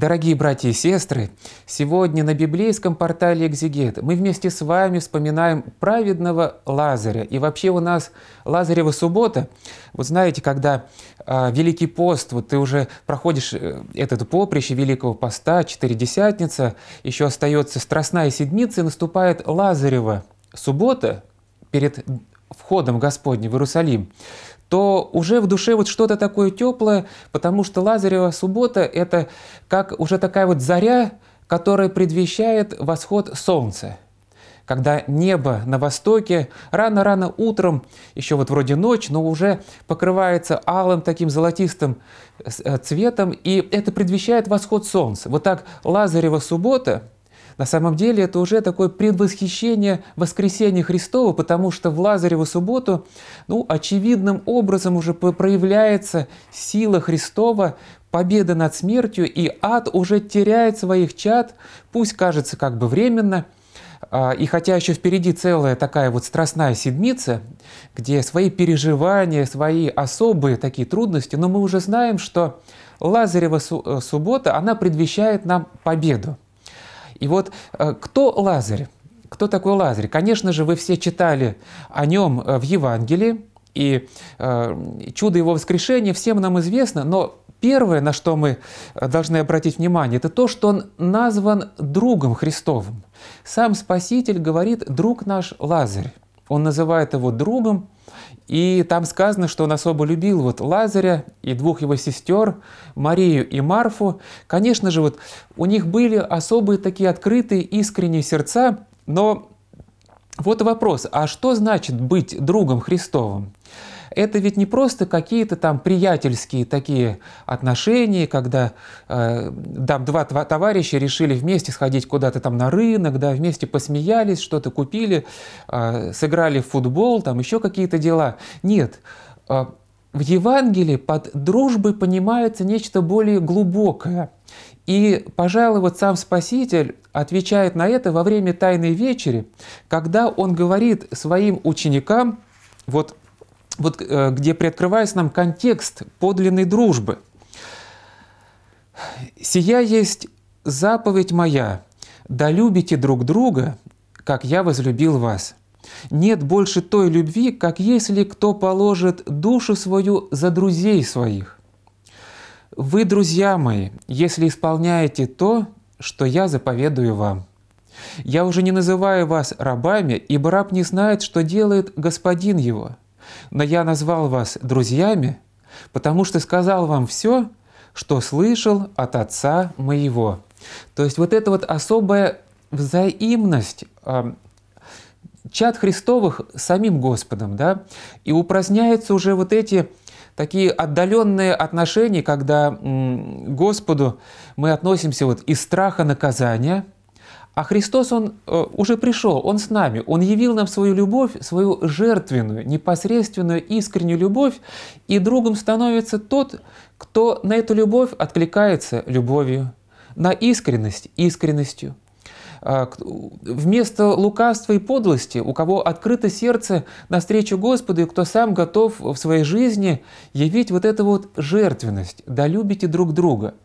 Дорогие братья и сестры, сегодня на библейском портале «Экзегет» мы вместе с вами вспоминаем праведного Лазаря. И вообще у нас Лазарева суббота. Вот знаете, когда э, Великий пост, вот ты уже проходишь э, этот поприще Великого поста, Четыредесятница, еще остается Страстная Седмица, и наступает Лазарева суббота перед входом Господним в Иерусалим то уже в душе вот что-то такое теплое, потому что Лазарева суббота – это как уже такая вот заря, которая предвещает восход солнца когда небо на востоке рано-рано утром, еще вот вроде ночь, но уже покрывается алым таким золотистым э, цветом, и это предвещает восход солнца. Вот так Лазарева суббота – на самом деле это уже такое предвосхищение воскресения Христова, потому что в Лазареву субботу ну, очевидным образом уже проявляется сила Христова, победа над смертью, и ад уже теряет своих чад, пусть кажется как бы временно а, – и хотя еще впереди целая такая вот страстная седмица, где свои переживания, свои особые такие трудности, но мы уже знаем, что Лазарева э, суббота, она предвещает нам победу. И вот э, кто Лазарь? Кто такой Лазарь? Конечно же, вы все читали о нем э, в Евангелии, и э, чудо его воскрешения всем нам известно, но первое, на что мы должны обратить внимание, это то, что он назван другом Христовым. Сам Спаситель говорит «друг наш Лазарь». Он называет его другом, и там сказано, что он особо любил вот Лазаря и двух его сестер, Марию и Марфу. Конечно же, вот у них были особые такие открытые, искренние сердца, но вот вопрос, а что значит быть другом Христовым? это ведь не просто какие-то там приятельские такие отношения, когда э, там два товарища решили вместе сходить куда-то там на рынок, да, вместе посмеялись, что-то купили, э, сыграли в футбол, там еще какие-то дела. Нет, э, в Евангелии под дружбой понимается нечто более глубокое. И, пожалуй, вот сам Спаситель отвечает на это во время Тайной вечери, когда он говорит своим ученикам, вот вот э, где приоткрывается нам контекст подлинной дружбы. «Сия есть заповедь моя, да любите друг друга, как я возлюбил вас». Нет больше той любви, как если кто положит душу свою за друзей своих. Вы, друзья мои, если исполняете то, что я заповедую вам. Я уже не называю вас рабами, ибо раб не знает, что делает господин его – но я назвал вас друзьями, потому что сказал вам все, что слышал от Отца моего». То есть вот эта вот особая взаимность а, чат Христовых самим Господом, да, и упраздняются уже вот эти такие отдаленные отношения, когда Господу мы относимся вот из страха наказания – а Христос, Он э, уже пришел, Он с нами, Он явил нам свою любовь, свою жертвенную, непосредственную, искреннюю любовь, и другом становится тот, кто на эту любовь откликается любовью, на искренность искренностью. А, вместо лукавства и подлости, у кого открыто сердце навстречу Господу, и кто сам готов в своей жизни явить вот эту вот жертвенность, да любите друг друга –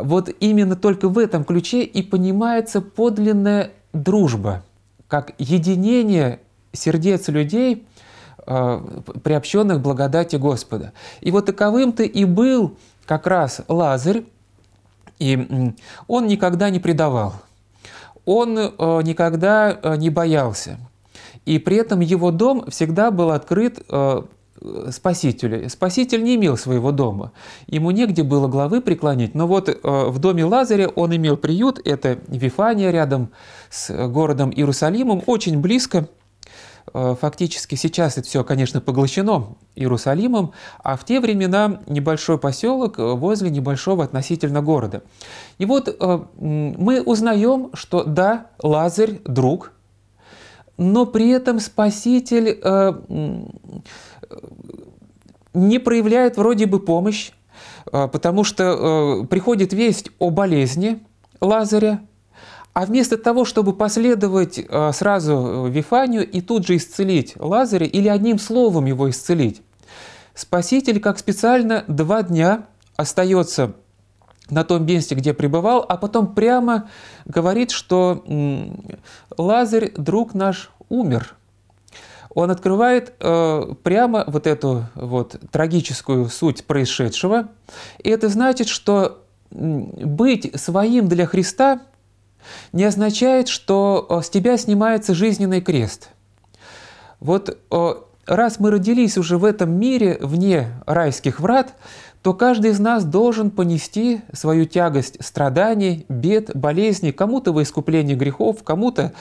вот именно только в этом ключе и понимается подлинная дружба, как единение сердец людей, э, приобщенных благодати Господа. И вот таковым-то и был как раз Лазарь, и он никогда не предавал, он э, никогда э, не боялся. И при этом его дом всегда был открыт Э, спасителя. Спаситель не имел своего дома. Ему негде было главы преклонить. Но вот э, в доме Лазаря он имел приют. Это Вифания рядом с э, городом Иерусалимом, очень близко. Фактически сейчас это все, конечно, поглощено Иерусалимом, а в те времена небольшой поселок возле небольшого относительно города. И вот мы узнаем, что да, Лазарь – друг – но при этом Спаситель э, не проявляет вроде бы помощь, э, потому что э, приходит весть о болезни Лазаря, а вместо того, чтобы последовать э, сразу Вифанию и тут же исцелить Лазаря или одним словом его исцелить, Спаситель как специально два дня остается на том месте, где пребывал, а потом прямо говорит, что Лазарь, друг наш, умер. Он открывает э, прямо вот эту вот трагическую суть происшедшего. И это значит, что быть своим для Христа не означает, что э, с тебя снимается жизненный крест. Вот э, раз мы родились уже в этом мире вне райских врат, то каждый из нас должен понести свою тягость страданий, бед, болезней, кому-то во искупление грехов, кому-то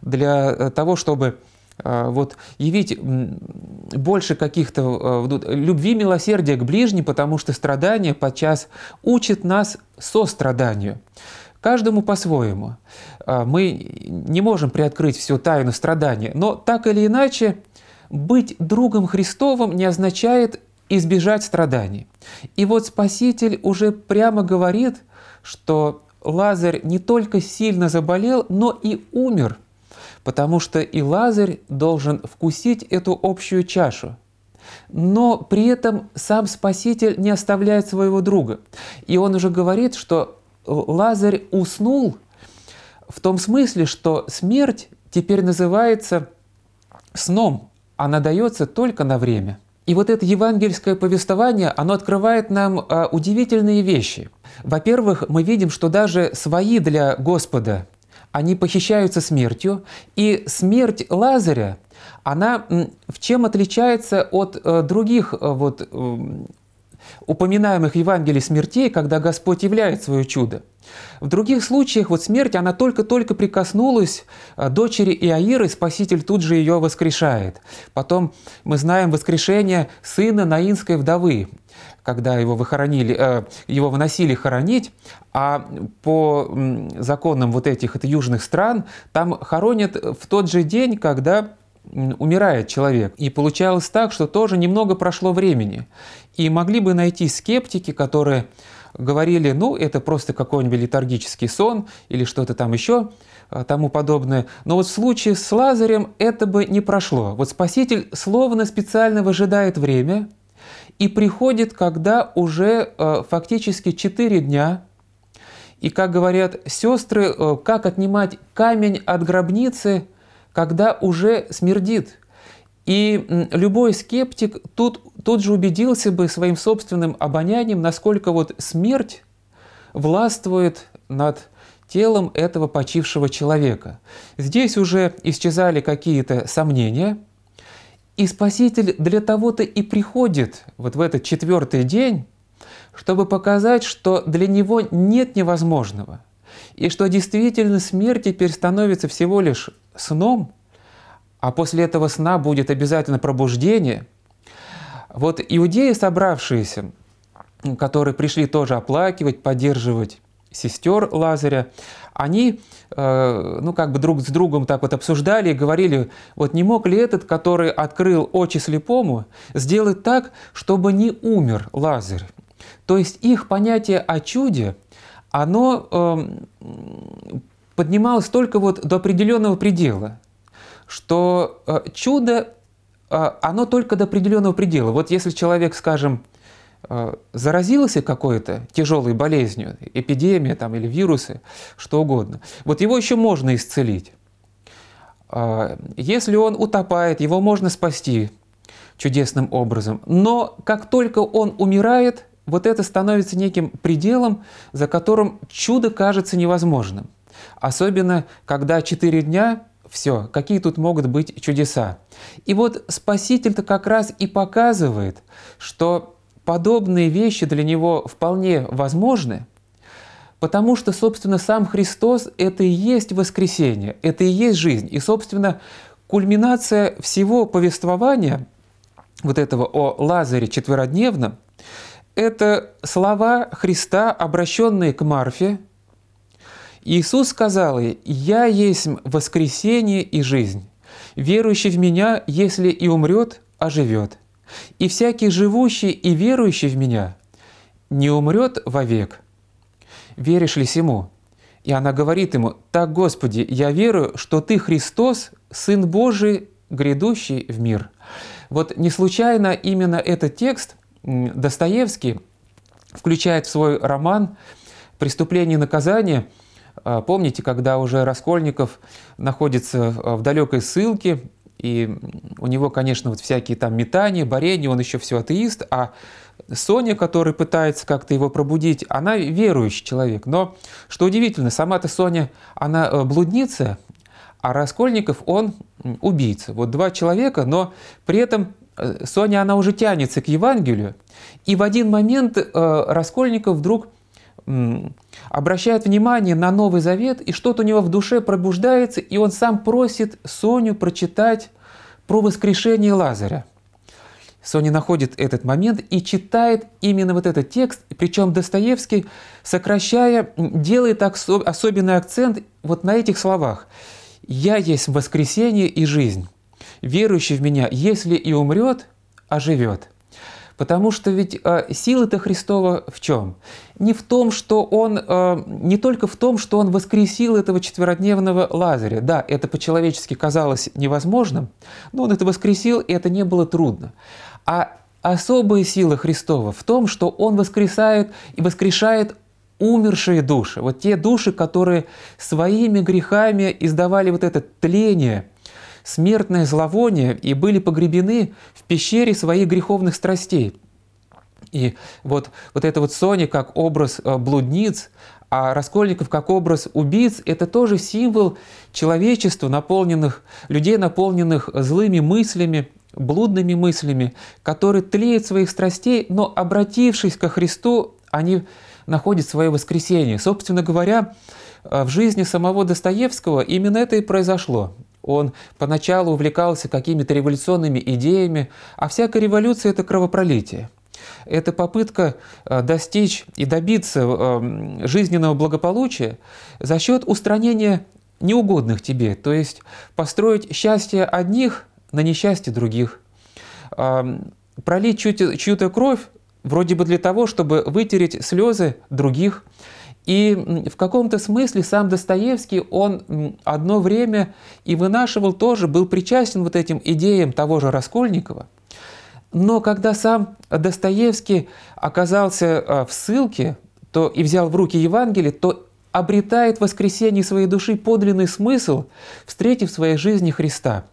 для э, того, чтобы э, вот, явить больше каких-то э, любви, милосердия к ближнему, потому что страдания подчас учат нас состраданию. Каждому по-своему. Мы не можем приоткрыть всю тайну страдания, но так или иначе быть другом Христовым не означает избежать страданий. И вот Спаситель уже прямо говорит, что Лазарь не только сильно заболел, но и умер, потому что и Лазарь должен вкусить эту общую чашу. Но при этом сам Спаситель не оставляет своего друга. И он уже говорит, что Лазарь уснул в том смысле, что смерть теперь называется сном, она дается только на время – и вот это евангельское повествование, оно открывает нам э, удивительные вещи. Во-первых, мы видим, что даже свои для Господа, они похищаются смертью, и смерть Лазаря, она в чем отличается от э, других э, вот, упоминаемых Евангелий смертей, когда Господь являет свое чудо? В других случаях вот смерть, она только-только прикоснулась а, дочери Иаиры, Спаситель тут же ее воскрешает. Потом мы знаем воскрешение сына Наинской вдовы, когда его, выхоронили, э, его выносили хоронить, а по законам вот этих это южных стран там хоронят в тот же день, когда умирает человек. И получалось так, что тоже немного прошло времени. И могли бы найти скептики, которые говорили, ну, это просто какой-нибудь летаргический сон или что-то там еще а, тому подобное. Но вот в случае с Лазарем это бы не прошло. Вот Спаситель словно специально выжидает время и приходит, когда уже а, фактически 4 дня, и, как говорят сестры, а, как отнимать камень от гробницы, когда уже смердит – и любой скептик тут, тут же убедился бы своим собственным обонянием, насколько вот смерть властвует над телом этого почившего человека. Здесь уже исчезали какие-то сомнения, и Спаситель для того-то и приходит вот в этот четвертый день, чтобы показать, что для него нет невозможного, и что действительно смерть теперь становится всего лишь сном – а после этого сна будет обязательно пробуждение. Вот иудеи, собравшиеся, которые пришли тоже оплакивать, поддерживать сестер Лазаря, они, э, ну, как бы друг с другом так вот обсуждали и говорили, вот не мог ли этот, который открыл очи слепому, сделать так, чтобы не умер Лазарь? То есть их понятие о чуде, оно э, поднималось только вот до определенного предела – что э, чудо, э, оно только до определенного предела. Вот если человек, скажем, э, заразился какой-то тяжелой болезнью, эпидемией там, или вирусы, что угодно, вот его еще можно исцелить. Если он утопает, его можно спасти чудесным образом. Но как только он умирает, вот это становится неким пределом, за которым чудо кажется невозможным. Особенно, когда четыре дня все, какие тут могут быть чудеса. И вот Спаситель-то как раз и показывает, что подобные вещи для него вполне возможны, потому что, собственно, сам Христос – это и есть воскресение, это и есть жизнь. И, собственно, кульминация всего повествования вот этого о Лазаре четверодневном – это слова Христа, обращенные к Марфе – Иисус сказал ей, «Я есть воскресение и жизнь. Верующий в Меня, если и умрет, оживет. И всякий живущий и верующий в Меня не умрет вовек». Веришь ли сему? И она говорит ему, «Так, Господи, я верую, что Ты Христос, Сын Божий, грядущий в мир». Вот не случайно именно этот текст Достоевский включает в свой роман «Преступление и наказание» А, помните, когда уже Раскольников находится а, в далекой ссылке, и у него, конечно, вот всякие там метания, борения, он еще все атеист, а Соня, который пытается как-то его пробудить, она верующий человек. Но, что удивительно, сама-то Соня, она э, блудница, а Раскольников, он убийца. Вот два человека, но при этом э, Соня, она уже тянется к Евангелию. И в один момент э, Раскольников вдруг – обращает внимание на Новый Завет, и что-то у него в душе пробуждается, и он сам просит Соню прочитать про воскрешение Лазаря. Соня находит этот момент и читает именно вот этот текст, причем Достоевский, сокращая, делает особенный акцент вот на этих словах. «Я есть воскресение и жизнь. Верующий в меня, если и умрет, оживет». А Потому что ведь э, сила-то Христова в чем? Не в том, что он, э, не только в том, что он воскресил этого четверодневного Лазаря. Да, это по-человечески казалось невозможным, но он это воскресил, и это не было трудно. А особая сила Христова в том, что он воскресает и воскрешает умершие души, вот те души, которые своими грехами издавали вот это тление – смертное зловоние и были погребены в пещере своих греховных страстей. И вот, вот это вот Сони как образ э, блудниц, а Раскольников как образ убийц – это тоже символ человечества, наполненных, людей, наполненных злыми мыслями, блудными мыслями, которые тлеют своих страстей, но, обратившись ко Христу, они находят свое воскресение. Собственно говоря, э, в жизни самого Достоевского именно это и произошло. Он поначалу увлекался какими-то революционными идеями, а всякая революция – это кровопролитие. Это попытка э, достичь и добиться э, жизненного благополучия за счет устранения неугодных тебе, то есть построить счастье одних на несчастье других. Пролить чью-то кровь вроде бы для того, чтобы вытереть слезы других – и в каком-то смысле сам Достоевский, он одно время и вынашивал тоже, был причастен вот этим идеям того же Раскольникова. Но когда сам Достоевский оказался а, в ссылке то и взял в руки Евангелие, то обретает в воскресении своей души подлинный смысл, встретив в своей жизни Христа.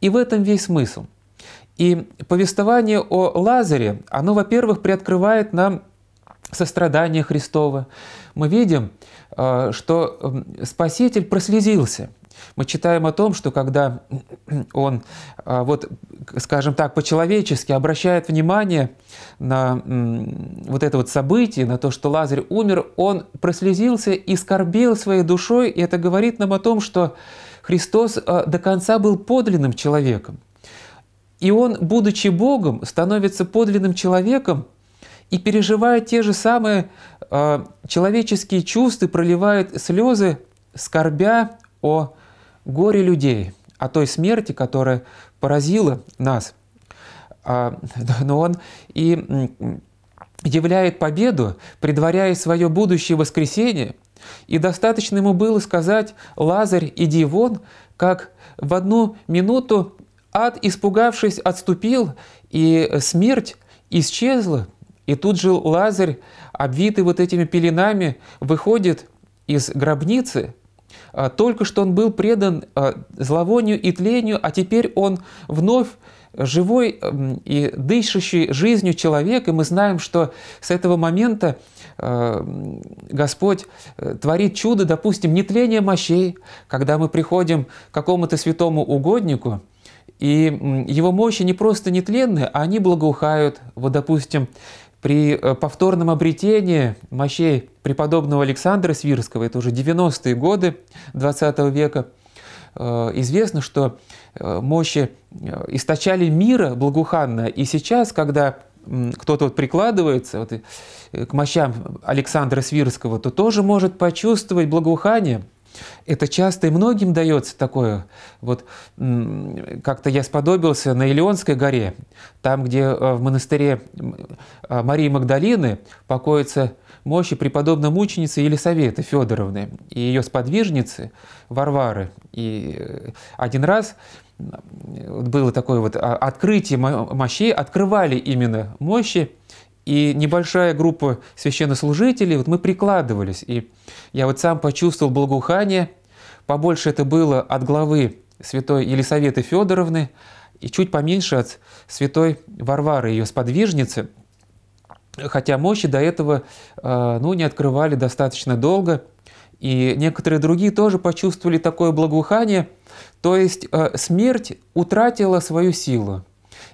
И в этом весь смысл. И повествование о Лазаре, оно, во-первых, приоткрывает нам сострадание Христова, мы видим, э, что Спаситель прослезился. Мы читаем о том, что когда э, он, э, вот, скажем так, по-человечески обращает внимание на вот это вот событие, на то, что Лазарь умер, он прослезился и скорбел своей душой, и это говорит нам о том, что Христос до конца был подлинным человеком. И он, будучи Богом, становится подлинным человеком – и переживая те же самые э, человеческие чувства, проливает слезы, скорбя о горе людей, о той смерти, которая поразила нас. А, но он и являет победу, предваряя свое будущее воскресение, и достаточно ему было сказать «Лазарь, иди вон», как в одну минуту ад, испугавшись, отступил, и смерть исчезла, и тут же Лазарь, обвитый вот этими пеленами, выходит из гробницы. А, только что он был предан а, зловонию и тлению, а теперь он вновь живой и дышащий жизнью человек, и мы знаем, что с этого момента а, Господь э, творит чудо, допустим, не тление мощей, когда мы приходим к какому-то святому угоднику, и его мощи не просто нетленные, а они благоухают. Вот, допустим, при э, повторном обретении мощей преподобного Александра Свирского, это уже 90-е годы XX века, э, известно, что э, мощи источали мира благоуханно. И сейчас, когда кто-то вот прикладывается вот, к мощам Александра Свирского, то тоже может почувствовать благоухание – это часто и многим дается такое. Вот как-то я сподобился на Илионской горе, там, где э, в монастыре э, Марии Магдалины покоится мощи преподобной мученицы Елисаветы Федоровны и ее сподвижницы Варвары. И э, один раз было такое вот а, открытие мощей, открывали именно мощи и небольшая группа священнослужителей, вот мы прикладывались. И я вот сам почувствовал благоухание. Побольше это было от главы святой Елисаветы Федоровны и чуть поменьше от святой Варвары, ее сподвижницы. Хотя мощи до этого э, ну, не открывали достаточно долго. И некоторые другие тоже почувствовали такое благоухание. То есть э, смерть утратила свою силу.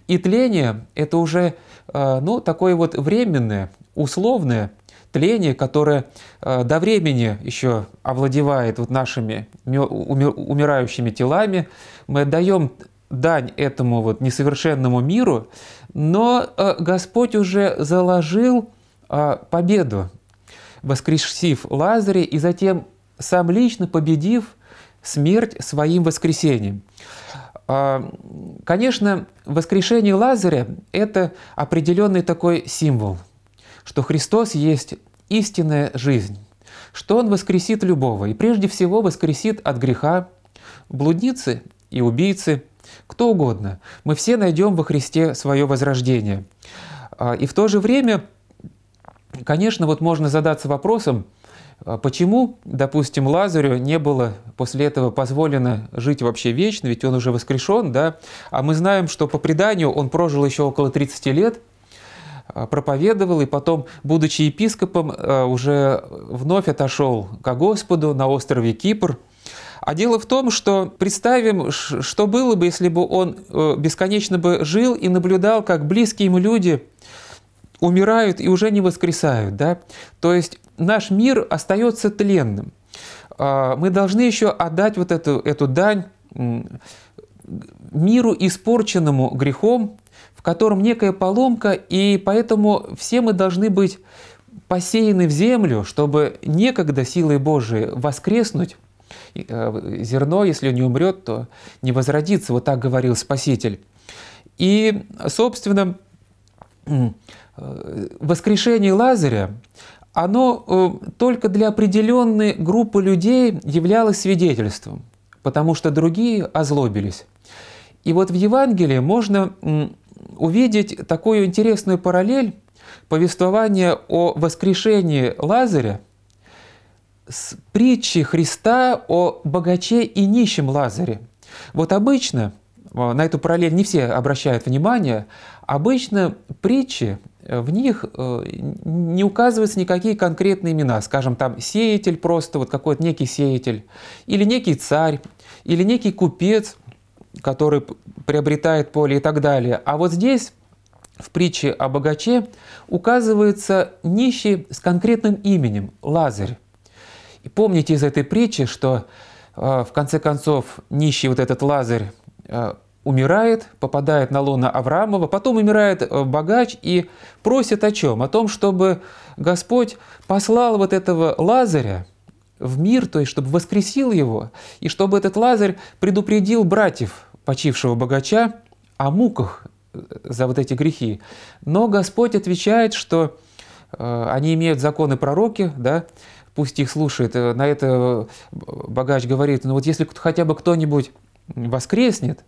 И тление – это уже Э, ну, такое вот временное, условное тление, которое э, до времени еще овладевает вот нашими умирающими телами. Мы отдаем дань этому вот несовершенному миру, но э, Господь уже заложил победу, воскресив Лазаря и затем сам лично победив смерть своим воскресением. А, конечно, воскрешение Лазаря – это определенный такой символ, что Христос есть истинная жизнь, что Он воскресит любого, и прежде всего воскресит от греха блудницы и убийцы, кто угодно. Мы все найдем во Христе свое возрождение. А, и в то же время, конечно, вот можно задаться вопросом – а почему, допустим, Лазарю не было после этого позволено жить вообще вечно, ведь он уже воскрешен, да? А мы знаем, что по преданию он прожил еще около 30 лет, а, проповедовал, и потом, будучи епископом, а, уже вновь отошел к Господу на острове Кипр. А дело в том, что представим, что было бы, если бы он э, бесконечно бы жил и наблюдал, как близкие ему люди умирают и уже не воскресают, да? То есть наш мир остается тленным. А, мы должны еще отдать вот эту, эту дань миру, испорченному грехом, в котором некая поломка, и поэтому все мы должны быть посеяны в землю, чтобы некогда силой Божией воскреснуть. Э, зерно, если не умрет, то не возродится, вот так говорил Спаситель. И, собственно, э, воскрешение Лазаря оно э, только для определенной группы людей являлось свидетельством, потому что другие озлобились. И вот в Евангелии можно увидеть такую интересную параллель повествования о воскрешении Лазаря с притчей Христа о богаче и нищем Лазаре. Вот обычно, э, на эту параллель не все обращают внимание, обычно притчи Э, в них э, не указываются никакие конкретные имена, скажем, там сеятель просто, вот какой-то некий сеятель, или некий царь, или некий купец, который приобретает поле и так далее. А вот здесь в притче о богаче указывается нищий с конкретным именем – Лазарь. И помните из этой притчи, что э, в конце концов нищий вот этот Лазарь умирает, попадает на лоно Авраамова, потом умирает э, богач и просит о чем? О том, чтобы Господь послал вот этого Лазаря в мир, то есть чтобы воскресил его, и чтобы этот Лазарь предупредил братьев почившего богача о муках э, за вот эти грехи. Но Господь отвечает, что э, они имеют законы пророки, да, пусть их слушает. На это богач говорит, ну вот если хотя бы кто-нибудь воскреснет,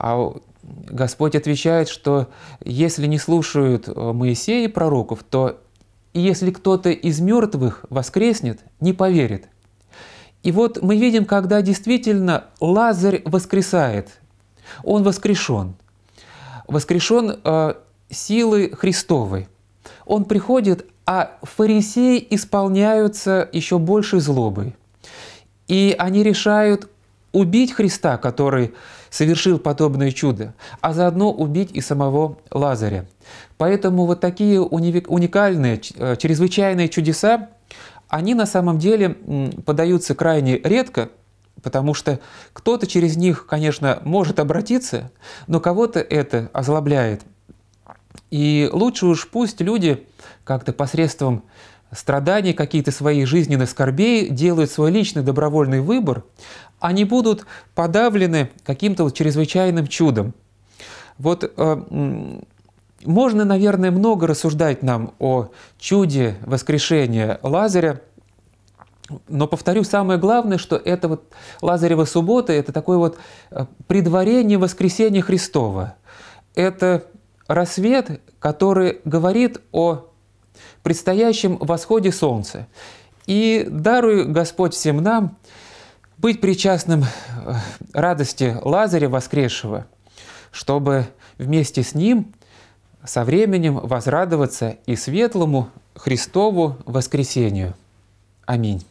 а Господь отвечает, что если не слушают э, Моисея и пророков, то если кто-то из мертвых воскреснет, не поверит. И вот мы видим, когда действительно Лазарь воскресает, он воскрешен, воскрешен э, силы Христовой. Он приходит, а фарисеи исполняются еще большей злобой. И они решают убить Христа, который совершил подобное чудо, а заодно убить и самого Лазаря. Поэтому вот такие уникальные, э, чрезвычайные чудеса, они на самом деле подаются крайне редко, потому что кто-то через них, конечно, может обратиться, но кого-то это озлобляет. И лучше уж пусть люди как-то посредством страдания, какие-то свои жизненные скорбей делают свой личный добровольный выбор, они будут подавлены каким-то чрезвычайным чудом. Вот э, можно, наверное, много рассуждать нам о чуде воскрешения Лазаря, но повторю, самое главное, что это вот Лазарева суббота, это такое вот э, предварение воскресения Христова. Это рассвет, который говорит о предстоящем восходе солнца. И даруй Господь всем нам – быть причастным э, радости Лазаря воскресшего, чтобы вместе с ним со временем возрадоваться и светлому Христову воскресению. Аминь.